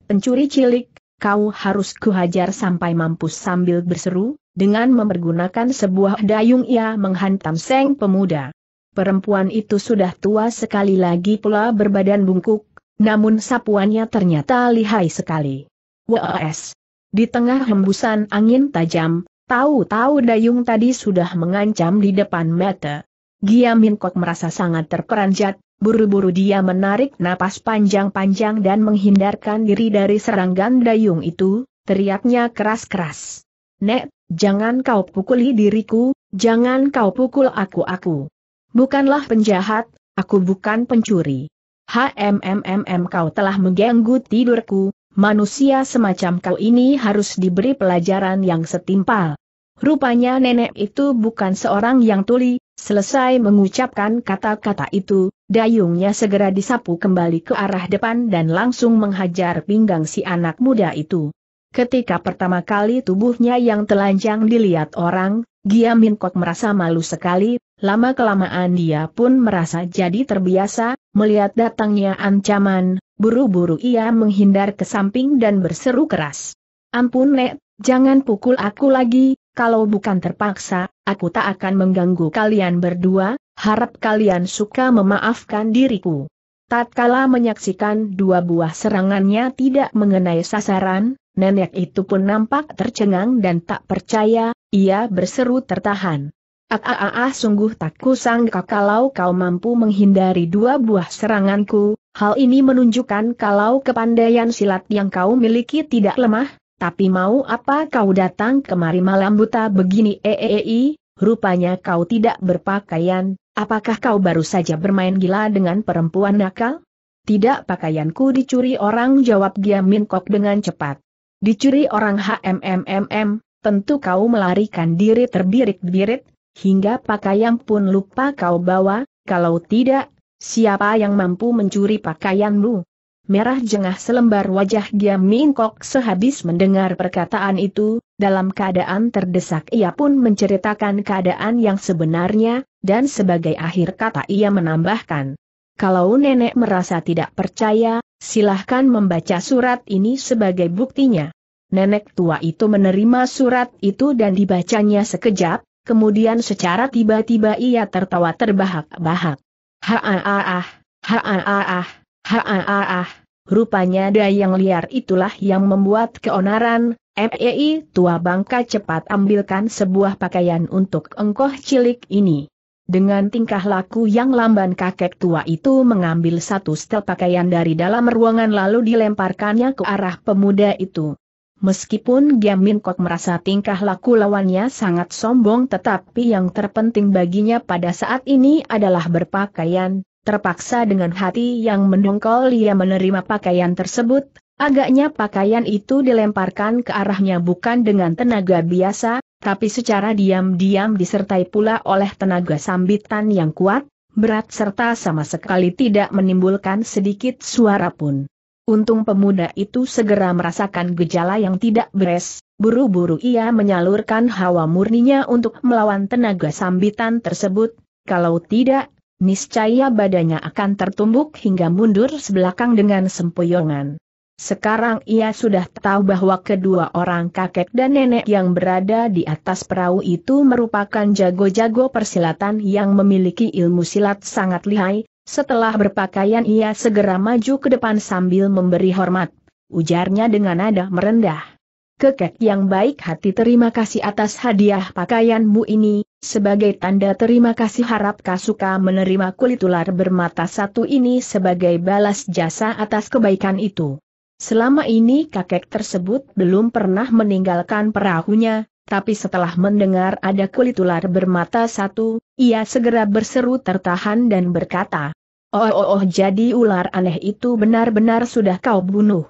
Pencuri cilik, kau harus kuhajar sampai mampus sambil berseru, dengan mempergunakan sebuah dayung ia menghantam seng pemuda. Perempuan itu sudah tua sekali lagi pula berbadan bungkuk, namun sapuannya ternyata lihai sekali. WAS. Di tengah hembusan angin tajam, tahu-tahu dayung tadi sudah mengancam di depan mata. Giam Minkok merasa sangat terperanjat, Buru-buru dia menarik napas panjang-panjang dan menghindarkan diri dari serangan dayung itu, teriaknya keras-keras. Nek, jangan kau pukuli diriku, jangan kau pukul aku-aku. Bukanlah penjahat, aku bukan pencuri. HMMMM kau telah mengganggu tidurku, manusia semacam kau ini harus diberi pelajaran yang setimpal. Rupanya nenek itu bukan seorang yang tuli, selesai mengucapkan kata-kata itu, Dayungnya segera disapu kembali ke arah depan dan langsung menghajar pinggang si anak muda itu. Ketika pertama kali tubuhnya yang telanjang dilihat orang, Gia Min Kok merasa malu sekali, lama-kelamaan dia pun merasa jadi terbiasa, melihat datangnya ancaman, buru-buru ia menghindar ke samping dan berseru keras. Ampun Nek, jangan pukul aku lagi, kalau bukan terpaksa, aku tak akan mengganggu kalian berdua, harap kalian suka memaafkan diriku. Tatkala menyaksikan dua buah serangannya tidak mengenai sasaran, nenek itu pun nampak tercengang dan tak percaya, ia berseru tertahan. ah, ah, ah, ah sungguh tak kusangka kalau kau mampu menghindari dua buah seranganku, hal ini menunjukkan kalau kepandaian silat yang kau miliki tidak lemah, tapi mau apa kau datang kemari malam buta begini eeei, eh, eh, eh, rupanya kau tidak berpakaian, apakah kau baru saja bermain gila dengan perempuan nakal? Tidak pakaianku dicuri orang jawab Giamin Minkok Kok dengan cepat. Dicuri orang HMMMM, tentu kau melarikan diri terbirit-birit, hingga pakaian pun lupa kau bawa, kalau tidak, siapa yang mampu mencuri pakaianmu? merah jengah selembar wajah dia mingkok sehabis mendengar perkataan itu, dalam keadaan terdesak ia pun menceritakan keadaan yang sebenarnya, dan sebagai akhir kata ia menambahkan. Kalau nenek merasa tidak percaya, silahkan membaca surat ini sebagai buktinya. Nenek tua itu menerima surat itu dan dibacanya sekejap, kemudian secara tiba-tiba ia tertawa terbahak-bahak. Ha ah ah ah, ha ah ah ah. Ha Rupanya dayang liar itulah yang membuat keonaran, MEI tua bangka cepat ambilkan sebuah pakaian untuk engkoh cilik ini. Dengan tingkah laku yang lamban kakek tua itu mengambil satu setel pakaian dari dalam ruangan lalu dilemparkannya ke arah pemuda itu. Meskipun Giam Min Kok merasa tingkah laku lawannya sangat sombong tetapi yang terpenting baginya pada saat ini adalah berpakaian, terpaksa dengan hati yang mendongkol ia menerima pakaian tersebut, agaknya pakaian itu dilemparkan ke arahnya bukan dengan tenaga biasa, tapi secara diam-diam disertai pula oleh tenaga sambitan yang kuat, berat serta sama sekali tidak menimbulkan sedikit suara pun. Untung pemuda itu segera merasakan gejala yang tidak beres, buru-buru ia menyalurkan hawa murninya untuk melawan tenaga sambitan tersebut, kalau tidak Niscaya badannya akan tertumbuk hingga mundur sebelakang dengan sempoyongan. Sekarang ia sudah tahu bahwa kedua orang kakek dan nenek yang berada di atas perahu itu merupakan jago-jago persilatan yang memiliki ilmu silat sangat lihai, setelah berpakaian ia segera maju ke depan sambil memberi hormat, ujarnya dengan nada merendah. Kekek yang baik hati terima kasih atas hadiah pakaianmu ini, sebagai tanda terima kasih harap Kasuka menerima kulit ular bermata satu ini sebagai balas jasa atas kebaikan itu. Selama ini kakek tersebut belum pernah meninggalkan perahunya, tapi setelah mendengar ada kulit ular bermata satu, ia segera berseru tertahan dan berkata, Oh oh oh jadi ular aneh itu benar-benar sudah kau bunuh.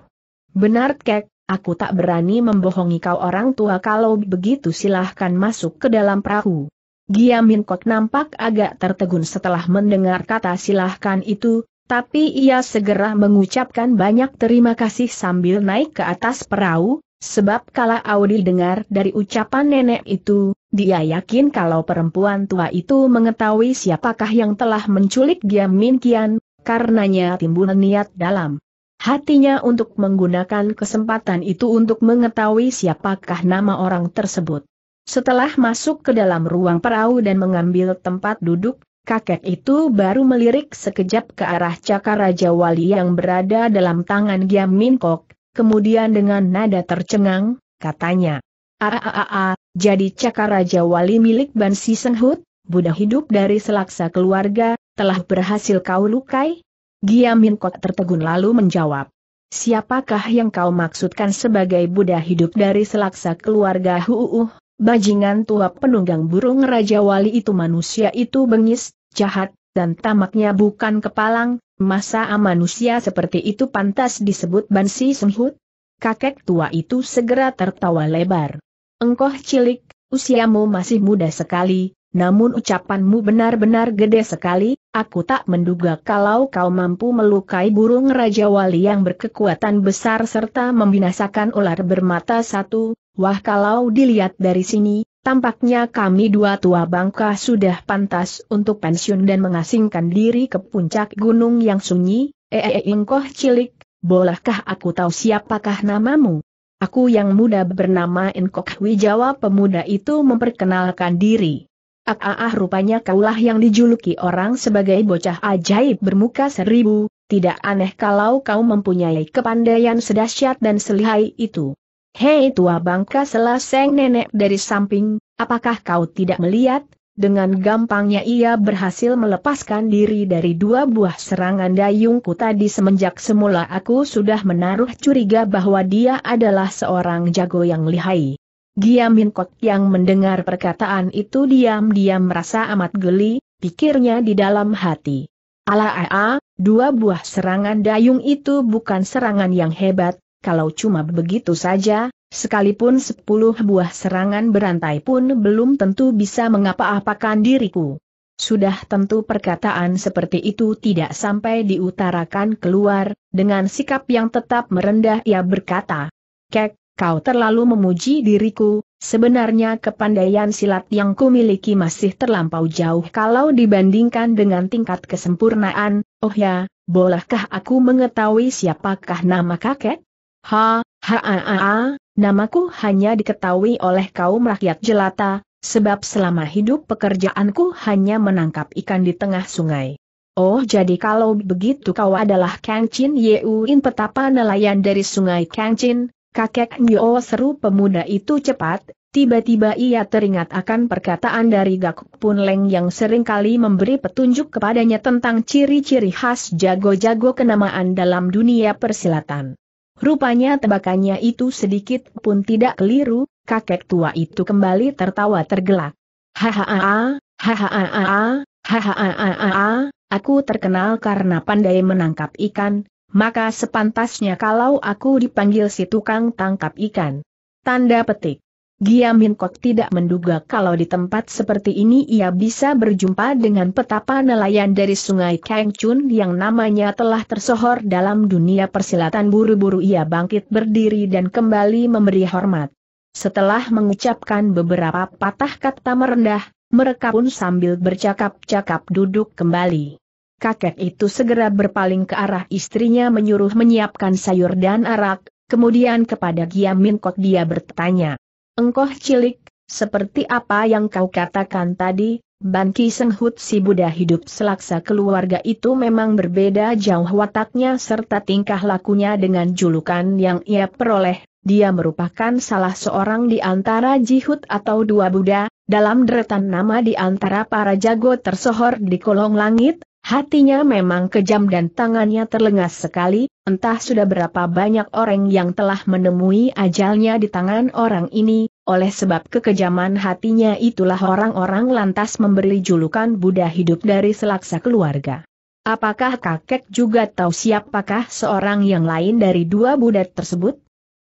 Benar kek, Aku tak berani membohongi kau orang tua kalau begitu silahkan masuk ke dalam perahu. Giamin kok nampak agak tertegun setelah mendengar kata silahkan itu, tapi ia segera mengucapkan banyak terima kasih sambil naik ke atas perahu, sebab kala Audi dengar dari ucapan nenek itu, dia yakin kalau perempuan tua itu mengetahui siapakah yang telah menculik Giamin Kian, karenanya timbul niat dalam Hatinya untuk menggunakan kesempatan itu untuk mengetahui siapakah nama orang tersebut. Setelah masuk ke dalam ruang perahu dan mengambil tempat duduk, kakek itu baru melirik sekejap ke arah cakar raja Wali yang berada dalam tangan Giam Min Kok, kemudian dengan nada tercengang, katanya, Aaaa, ah, ah, ah, jadi cakar raja Wali milik Bansi Senghut, Buddha hidup dari selaksa keluarga, telah berhasil kau lukai? Giamin Kok tertegun lalu menjawab. Siapakah yang kau maksudkan sebagai Buddha hidup dari selaksa keluarga Huuuh, Bajingan tua penunggang burung Raja Wali itu manusia itu bengis, jahat, dan tamaknya bukan kepalang, masa manusia seperti itu pantas disebut Bansi Senghut? Kakek tua itu segera tertawa lebar. engkoh cilik, usiamu masih muda sekali, namun ucapanmu benar-benar gede sekali, Aku tak menduga kalau kau mampu melukai burung Raja Wali yang berkekuatan besar serta membinasakan ular bermata satu, wah kalau dilihat dari sini, tampaknya kami dua tua bangka sudah pantas untuk pensiun dan mengasingkan diri ke puncak gunung yang sunyi, ee eh, eh, ingkoh eh, cilik, bolehkah aku tahu siapakah namamu? Aku yang muda bernama Ingkoh Jawab pemuda itu memperkenalkan diri. Ah, ah, ah, rupanya kaulah yang dijuluki orang sebagai bocah ajaib bermuka seribu, tidak aneh kalau kau mempunyai kepandaian sedahsyat dan selihai itu. Hei tua bangka selaseng nenek dari samping, apakah kau tidak melihat? Dengan gampangnya ia berhasil melepaskan diri dari dua buah serangan dayungku tadi semenjak semula aku sudah menaruh curiga bahwa dia adalah seorang jago yang lihai. Giamin Kot yang mendengar perkataan itu diam-diam merasa amat geli, pikirnya di dalam hati. Ala aa, dua buah serangan dayung itu bukan serangan yang hebat, kalau cuma begitu saja, sekalipun sepuluh buah serangan berantai pun belum tentu bisa mengapa-apakan diriku. Sudah tentu perkataan seperti itu tidak sampai diutarakan keluar, dengan sikap yang tetap merendah ia berkata, Kek, kau terlalu memuji diriku, sebenarnya kepandaian silat yang kumiliki masih terlampau jauh kalau dibandingkan dengan tingkat kesempurnaan, oh ya, bolehkah aku mengetahui siapakah nama kakek? Ha, ha, ha, ha, ha namaku hanya diketahui oleh kaum rakyat jelata, sebab selama hidup pekerjaanku hanya menangkap ikan di tengah sungai. Oh jadi kalau begitu kau adalah Kang Chin Yeuin petapa nelayan dari sungai Kang Chin, Kakek Nyo seru pemuda itu cepat, tiba-tiba ia teringat akan perkataan dari Gakuk Pun Leng yang seringkali memberi petunjuk kepadanya tentang ciri-ciri khas jago-jago kenamaan dalam dunia persilatan. Rupanya tebakannya itu sedikit pun tidak keliru, kakek tua itu kembali tertawa tergelak. hahaha, hahaha, hahaha, aku terkenal karena pandai menangkap ikan, maka sepantasnya kalau aku dipanggil si tukang tangkap ikan. Tanda petik. Giam Kok tidak menduga kalau di tempat seperti ini ia bisa berjumpa dengan petapa nelayan dari sungai Kangchun yang namanya telah tersohor dalam dunia persilatan buru-buru ia bangkit berdiri dan kembali memberi hormat. Setelah mengucapkan beberapa patah kata merendah, mereka pun sambil bercakap-cakap duduk kembali kakek itu segera berpaling ke arah istrinya menyuruh menyiapkan sayur dan arak, kemudian kepada Giamin kok dia bertanya. Engkoh cilik, seperti apa yang kau katakan tadi, Ban Ki Seng Hut si Buddha hidup selaksa keluarga itu memang berbeda jauh wataknya serta tingkah lakunya dengan julukan yang ia peroleh, dia merupakan salah seorang di antara Jihut atau dua Buddha, dalam deretan nama di antara para jago tersohor di kolong langit, Hatinya memang kejam dan tangannya terlengas sekali, entah sudah berapa banyak orang yang telah menemui ajalnya di tangan orang ini, oleh sebab kekejaman hatinya itulah orang-orang lantas memberi julukan Buddha hidup dari selaksa keluarga. Apakah kakek juga tahu siapakah seorang yang lain dari dua Buddha tersebut?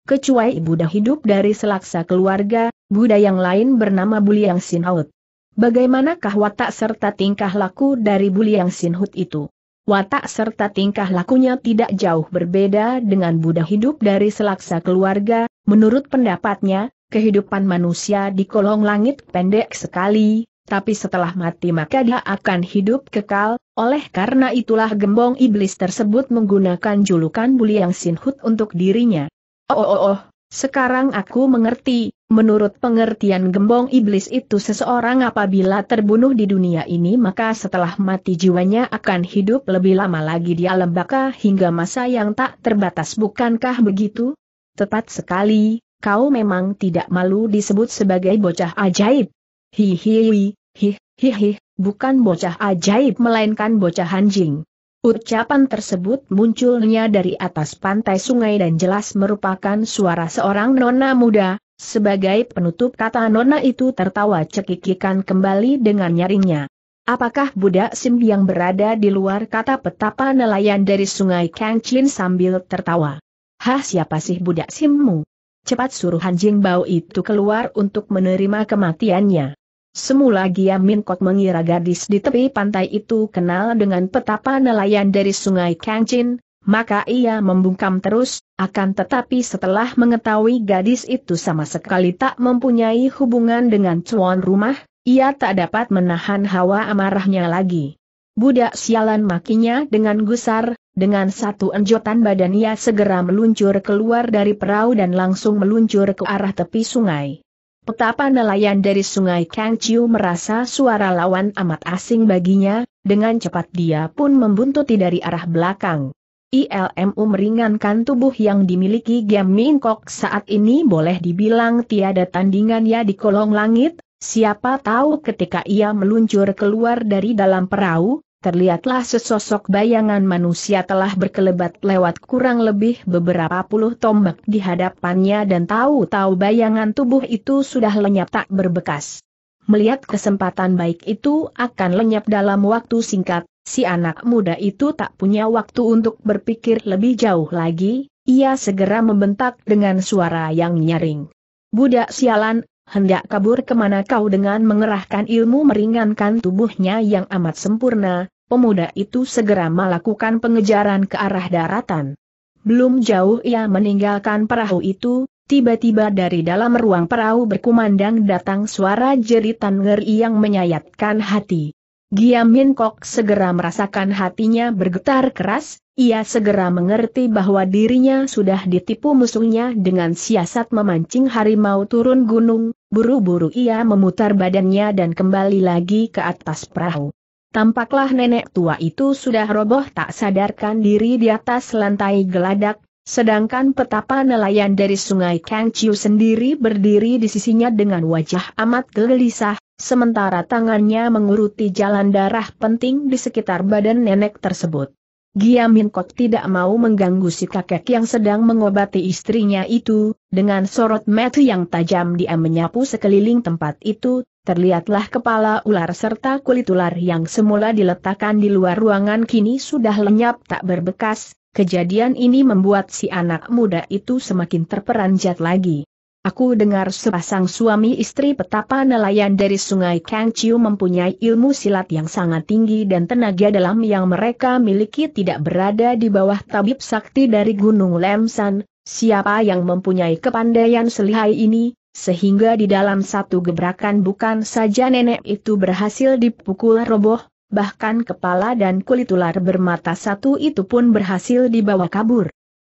Kecuali Buddha hidup dari selaksa keluarga, Buddha yang lain bernama Buliang Sinhaut bagaimanakah watak serta tingkah laku dari Buliang Sinhut itu? Watak serta tingkah lakunya tidak jauh berbeda dengan Buddha hidup dari selaksa keluarga, menurut pendapatnya, kehidupan manusia di kolong langit pendek sekali, tapi setelah mati maka dia akan hidup kekal, oleh karena itulah gembong iblis tersebut menggunakan julukan Buliang Sinhut untuk dirinya. Oh oh oh, oh sekarang aku mengerti, Menurut pengertian gembong iblis itu seseorang apabila terbunuh di dunia ini maka setelah mati jiwanya akan hidup lebih lama lagi di alam baka hingga masa yang tak terbatas bukankah begitu? Tepat sekali, kau memang tidak malu disebut sebagai bocah ajaib. Hihihi, hihihi, bukan bocah ajaib melainkan bocah anjing. Ucapan tersebut munculnya dari atas pantai sungai dan jelas merupakan suara seorang nona muda, sebagai penutup kata Nona itu tertawa cekikikan kembali dengan nyaringnya. Apakah budak Sim yang berada di luar kata petapa nelayan dari sungai Kangchin sambil tertawa? Hah siapa sih budak Simmu? Cepat suruh anjing bau itu keluar untuk menerima kematiannya. Semula Gia Minkot mengira gadis di tepi pantai itu kenal dengan petapa nelayan dari sungai Kangchin, maka ia membungkam terus, akan tetapi setelah mengetahui gadis itu sama sekali tak mempunyai hubungan dengan cuan rumah, ia tak dapat menahan hawa amarahnya lagi. Budak sialan makinya dengan gusar, dengan satu enjotan badan ia segera meluncur keluar dari perahu dan langsung meluncur ke arah tepi sungai. Petapa nelayan dari sungai Chiu merasa suara lawan amat asing baginya, dengan cepat dia pun membuntuti dari arah belakang. ILMU meringankan tubuh yang dimiliki Gem Mingkok saat ini boleh dibilang tiada tandingannya di kolong langit, siapa tahu ketika ia meluncur keluar dari dalam perahu, terlihatlah sesosok bayangan manusia telah berkelebat lewat kurang lebih beberapa puluh tombak di hadapannya dan tahu-tahu bayangan tubuh itu sudah lenyap tak berbekas. Melihat kesempatan baik itu akan lenyap dalam waktu singkat, Si anak muda itu tak punya waktu untuk berpikir lebih jauh lagi, ia segera membentak dengan suara yang nyaring. Budak sialan, hendak kabur kemana kau dengan mengerahkan ilmu meringankan tubuhnya yang amat sempurna, pemuda itu segera melakukan pengejaran ke arah daratan. Belum jauh ia meninggalkan perahu itu, tiba-tiba dari dalam ruang perahu berkumandang datang suara jeritan ngeri yang menyayatkan hati. Giam Min Kok segera merasakan hatinya bergetar keras, ia segera mengerti bahwa dirinya sudah ditipu musuhnya dengan siasat memancing harimau turun gunung, buru-buru ia memutar badannya dan kembali lagi ke atas perahu. Tampaklah nenek tua itu sudah roboh tak sadarkan diri di atas lantai geladak, sedangkan petapa nelayan dari sungai Kangchiu sendiri berdiri di sisinya dengan wajah amat gelisah, Sementara tangannya menguruti jalan darah penting di sekitar badan nenek tersebut. Giamin Kok tidak mau mengganggu si kakek yang sedang mengobati istrinya itu, dengan sorot mata yang tajam dia menyapu sekeliling tempat itu, terlihatlah kepala ular serta kulit ular yang semula diletakkan di luar ruangan kini sudah lenyap tak berbekas, kejadian ini membuat si anak muda itu semakin terperanjat lagi. Aku dengar sepasang suami istri petapa nelayan dari sungai Chiu mempunyai ilmu silat yang sangat tinggi dan tenaga dalam yang mereka miliki tidak berada di bawah tabib sakti dari Gunung Lemsan, siapa yang mempunyai kepandaian selihai ini, sehingga di dalam satu gebrakan bukan saja nenek itu berhasil dipukul roboh, bahkan kepala dan kulit ular bermata satu itu pun berhasil dibawa kabur.